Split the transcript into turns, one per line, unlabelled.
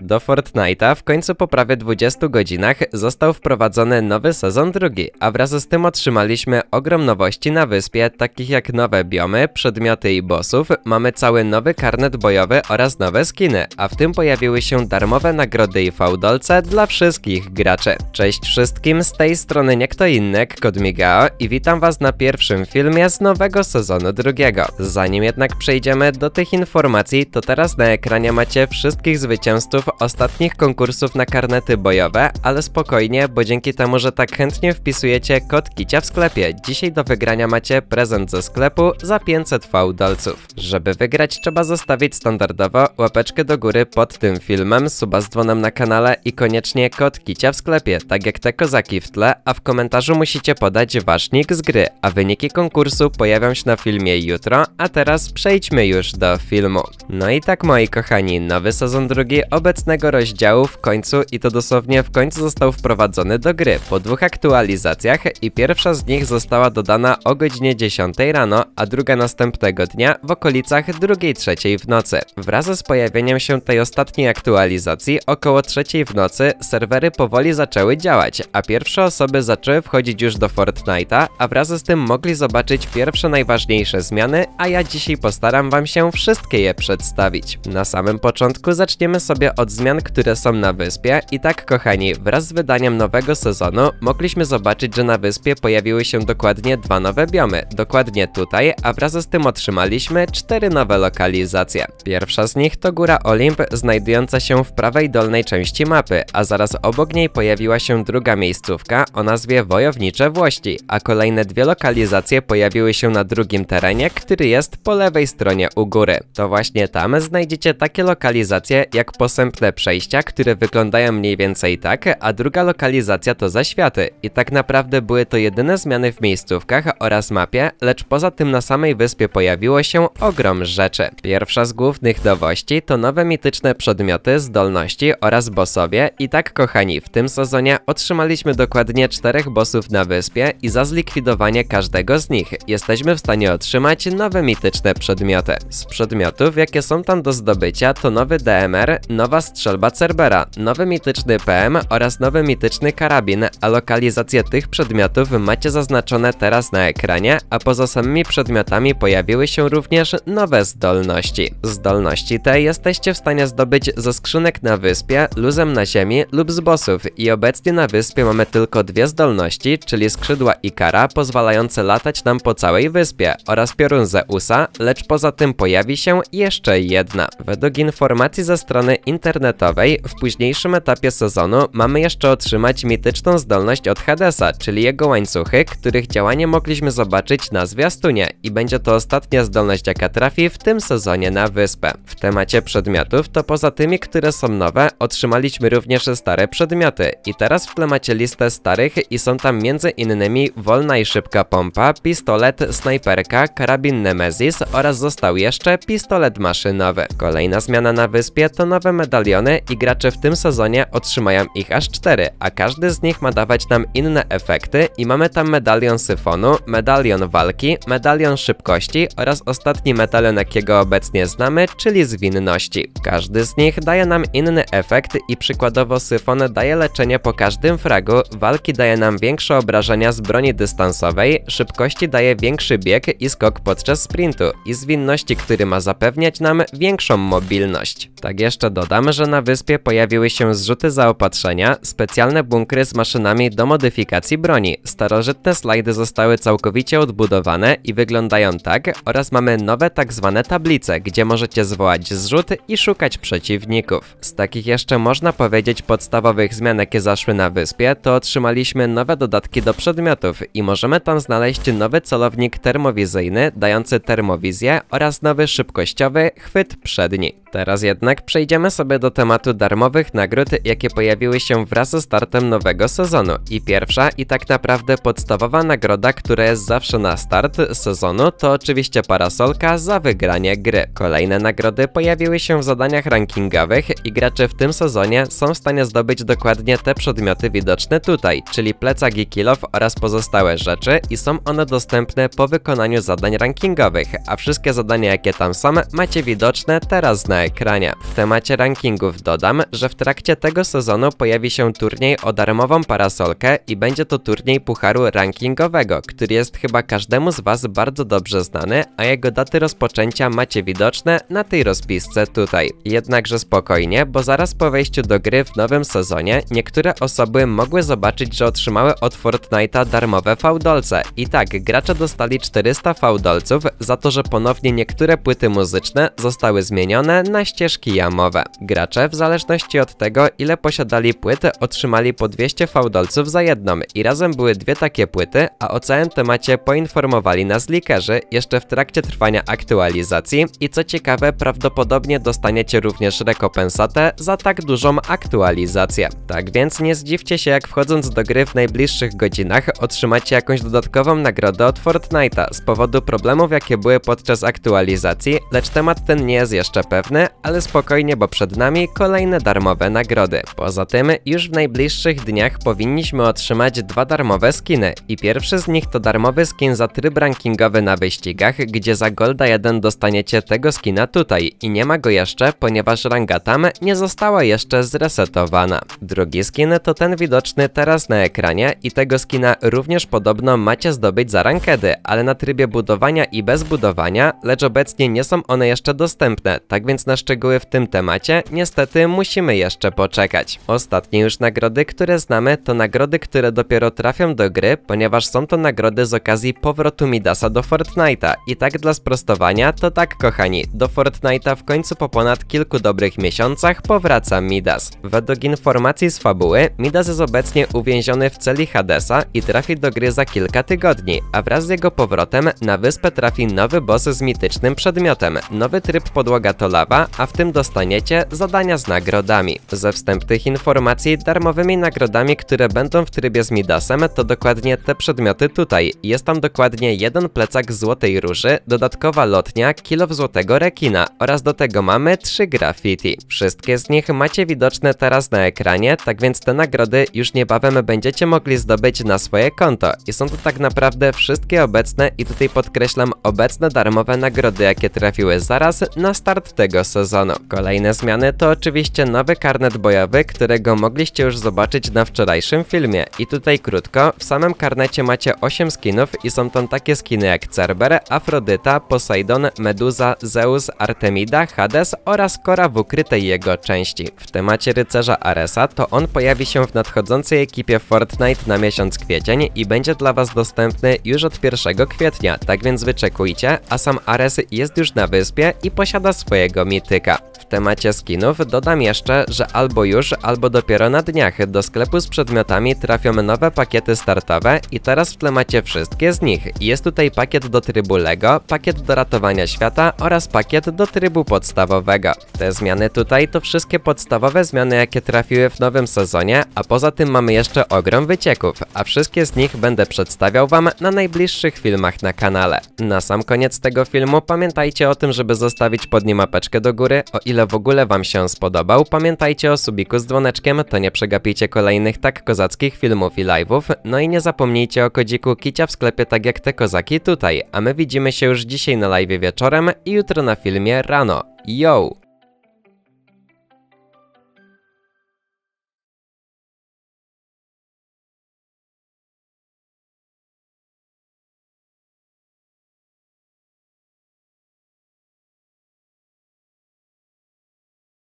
Do Fortnite'a w końcu po prawie 20 godzinach został wprowadzony nowy sezon drugi, a wraz z tym otrzymaliśmy ogrom nowości na wyspie, takich jak nowe biomy, przedmioty i bossów, mamy cały nowy karnet bojowy oraz nowe skiny, a w tym pojawiły się darmowe nagrody i fałdolce dla wszystkich graczy. Cześć wszystkim, z tej strony nie kto inny, Kodmigao i witam was na pierwszym filmie z nowego sezonu drugiego. Zanim jednak przejdziemy do tych informacji, to teraz na ekranie macie wszystkich zwycięzców ostatnich konkursów na karnety bojowe, ale spokojnie, bo dzięki temu, że tak chętnie wpisujecie kod Kicia w sklepie, dzisiaj do wygrania macie prezent ze sklepu za 500 V dolców. Żeby wygrać trzeba zostawić standardowo łapeczkę do góry pod tym filmem, suba z dzwonem na kanale i koniecznie kod Kicia w sklepie, tak jak te kozaki w tle, a w komentarzu musicie podać wasz nick z gry, a wyniki konkursu pojawią się na filmie jutro, a teraz przejdźmy już do filmu. No i tak moi kochani, nowy sezon drugi obecny obecnego rozdziału w końcu i to dosłownie w końcu został wprowadzony do gry po dwóch aktualizacjach i pierwsza z nich została dodana o godzinie 10 rano, a druga następnego dnia w okolicach 2-3 w nocy. Wraz z pojawieniem się tej ostatniej aktualizacji około 3 w nocy serwery powoli zaczęły działać, a pierwsze osoby zaczęły wchodzić już do Fortnite'a, a wraz z tym mogli zobaczyć pierwsze najważniejsze zmiany, a ja dzisiaj postaram wam się wszystkie je przedstawić. Na samym początku zaczniemy sobie od zmian, które są na wyspie i tak kochani, wraz z wydaniem nowego sezonu mogliśmy zobaczyć, że na wyspie pojawiły się dokładnie dwa nowe biomy, dokładnie tutaj, a wraz z tym otrzymaliśmy cztery nowe lokalizacje. Pierwsza z nich to góra Olimp, znajdująca się w prawej dolnej części mapy, a zaraz obok niej pojawiła się druga miejscówka o nazwie Wojownicze Włości, a kolejne dwie lokalizacje pojawiły się na drugim terenie, który jest po lewej stronie u góry. To właśnie tam znajdziecie takie lokalizacje jak posem następne przejścia, które wyglądają mniej więcej tak, a druga lokalizacja to zaświaty. I tak naprawdę były to jedyne zmiany w miejscówkach oraz mapie, lecz poza tym na samej wyspie pojawiło się ogrom rzeczy. Pierwsza z głównych nowości to nowe mityczne przedmioty, zdolności oraz bossowie. I tak kochani, w tym sezonie otrzymaliśmy dokładnie czterech bossów na wyspie i za zlikwidowanie każdego z nich jesteśmy w stanie otrzymać nowe mityczne przedmioty. Z przedmiotów, jakie są tam do zdobycia to nowy DMR, nowa nowa strzelba Cerbera, nowy mityczny PM oraz nowy mityczny karabin, a lokalizacje tych przedmiotów macie zaznaczone teraz na ekranie, a poza samymi przedmiotami pojawiły się również nowe zdolności. Zdolności te jesteście w stanie zdobyć ze skrzynek na wyspie, luzem na ziemi lub z bossów i obecnie na wyspie mamy tylko dwie zdolności, czyli skrzydła i kara pozwalające latać nam po całej wyspie oraz piorun Zeusa, lecz poza tym pojawi się jeszcze jedna. Według informacji ze strony internetu internetowej, w późniejszym etapie sezonu mamy jeszcze otrzymać mityczną zdolność od Hadesa, czyli jego łańcuchy, których działanie mogliśmy zobaczyć na zwiastunie i będzie to ostatnia zdolność jaka trafi w tym sezonie na wyspę. W temacie przedmiotów to poza tymi, które są nowe, otrzymaliśmy również stare przedmioty i teraz w tle macie listę starych i są tam między innymi wolna i szybka pompa, pistolet, snajperka, karabin Nemesis oraz został jeszcze pistolet maszynowy. Kolejna zmiana na wyspie to nowe medale medaliony i gracze w tym sezonie otrzymają ich aż 4, a każdy z nich ma dawać nam inne efekty i mamy tam medalion syfonu, medalion walki, medalion szybkości oraz ostatni medalion jakiego obecnie znamy, czyli zwinności. Każdy z nich daje nam inny efekt i przykładowo syfon daje leczenie po każdym fragu, walki daje nam większe obrażenia z broni dystansowej, szybkości daje większy bieg i skok podczas sprintu i zwinności, który ma zapewniać nam większą mobilność. Tak jeszcze dodam, Wiemy, że na wyspie pojawiły się zrzuty zaopatrzenia, specjalne bunkry z maszynami do modyfikacji broni. Starożytne slajdy zostały całkowicie odbudowane i wyglądają tak oraz mamy nowe tak zwane tablice, gdzie możecie zwołać zrzut i szukać przeciwników. Z takich jeszcze można powiedzieć podstawowych zmian jakie zaszły na wyspie to otrzymaliśmy nowe dodatki do przedmiotów i możemy tam znaleźć nowy celownik termowizyjny dający termowizję oraz nowy szybkościowy chwyt przedni. Teraz jednak przejdziemy sobie sobie do tematu darmowych nagród, jakie pojawiły się wraz ze startem nowego sezonu. I pierwsza i tak naprawdę podstawowa nagroda, która jest zawsze na start sezonu, to oczywiście parasolka za wygranie gry. Kolejne nagrody pojawiły się w zadaniach rankingowych i gracze w tym sezonie są w stanie zdobyć dokładnie te przedmioty widoczne tutaj, czyli pleca i oraz pozostałe rzeczy i są one dostępne po wykonaniu zadań rankingowych, a wszystkie zadania jakie tam są macie widoczne teraz na ekranie. W temacie ranking rankingów dodam, że w trakcie tego sezonu pojawi się turniej o darmową parasolkę i będzie to turniej pucharu rankingowego, który jest chyba każdemu z Was bardzo dobrze znany, a jego daty rozpoczęcia macie widoczne na tej rozpisce tutaj. Jednakże spokojnie, bo zaraz po wejściu do gry w nowym sezonie niektóre osoby mogły zobaczyć, że otrzymały od Fortnite'a darmowe fałdolce. I tak, gracze dostali 400 fałdolców za to, że ponownie niektóre płyty muzyczne zostały zmienione na ścieżki jamowe. Gracze, w zależności od tego ile posiadali płyty, otrzymali po 200 fałdolców za jedną i razem były dwie takie płyty, a o całym temacie poinformowali nas likerzy jeszcze w trakcie trwania aktualizacji i co ciekawe prawdopodobnie dostaniecie również rekompensatę za tak dużą aktualizację. Tak więc nie zdziwcie się jak wchodząc do gry w najbliższych godzinach otrzymacie jakąś dodatkową nagrodę od Fortnite'a z powodu problemów jakie były podczas aktualizacji, lecz temat ten nie jest jeszcze pewny, ale spokojnie, bo przed nami kolejne darmowe nagrody. Poza tym już w najbliższych dniach powinniśmy otrzymać dwa darmowe skiny i pierwszy z nich to darmowy skin za tryb rankingowy na wyścigach, gdzie za Golda 1 dostaniecie tego skina tutaj i nie ma go jeszcze, ponieważ ranga tam nie została jeszcze zresetowana. Drugi skin to ten widoczny teraz na ekranie i tego skina również podobno macie zdobyć za rankedy, ale na trybie budowania i bez budowania, lecz obecnie nie są one jeszcze dostępne, tak więc na szczegóły w tym temacie niestety musimy jeszcze poczekać. Ostatnie już nagrody, które znamy to nagrody, które dopiero trafią do gry, ponieważ są to nagrody z okazji powrotu Midasa do Fortnite'a. I tak dla sprostowania, to tak kochani, do Fortnite'a w końcu po ponad kilku dobrych miesiącach powraca Midas. Według informacji z fabuły, Midas jest obecnie uwięziony w celi Hadesa i trafi do gry za kilka tygodni, a wraz z jego powrotem na wyspę trafi nowy boss z mitycznym przedmiotem, nowy tryb podłoga to lawa, a w tym dostaniecie zadania z nagrodami. Ze wstępnych informacji darmowymi nagrodami, które będą w trybie z Midasem to dokładnie te przedmioty tutaj. Jest tam dokładnie jeden plecak złotej róży, dodatkowa lotnia, kilo złotego rekina oraz do tego mamy trzy graffiti. Wszystkie z nich macie widoczne teraz na ekranie, tak więc te nagrody już niebawem będziecie mogli zdobyć na swoje konto i są to tak naprawdę wszystkie obecne i tutaj podkreślam obecne darmowe nagrody jakie trafiły zaraz na start tego sezonu. Kolejne zmiany to oczywiście nowy karnet bojowy, którego mogliście już zobaczyć na wczorajszym filmie. I tutaj krótko, w samym karnecie macie 8 skinów i są tam takie skiny jak Cerber, Afrodyta, Poseidon, Meduza, Zeus, Artemida, Hades oraz Kora w ukrytej jego części. W temacie rycerza Aresa to on pojawi się w nadchodzącej ekipie Fortnite na miesiąc kwiecień i będzie dla was dostępny już od 1 kwietnia, tak więc wyczekujcie, a sam Ares jest już na wyspie i posiada swojego mityka temacie skinów dodam jeszcze, że albo już, albo dopiero na dniach do sklepu z przedmiotami trafią nowe pakiety startowe i teraz w tle macie wszystkie z nich. Jest tutaj pakiet do trybu LEGO, pakiet do ratowania świata oraz pakiet do trybu podstawowego. Te zmiany tutaj to wszystkie podstawowe zmiany jakie trafiły w nowym sezonie, a poza tym mamy jeszcze ogrom wycieków, a wszystkie z nich będę przedstawiał wam na najbliższych filmach na kanale. Na sam koniec tego filmu pamiętajcie o tym, żeby zostawić pod nim apeczkę do góry, o ile ile w ogóle Wam się spodobał, pamiętajcie o subiku z dzwoneczkiem, to nie przegapicie kolejnych tak kozackich filmów i live'ów, no i nie zapomnijcie o kodziku Kicia w sklepie tak jak te kozaki tutaj, a my widzimy się już dzisiaj na live wieczorem i jutro na filmie rano. Yo!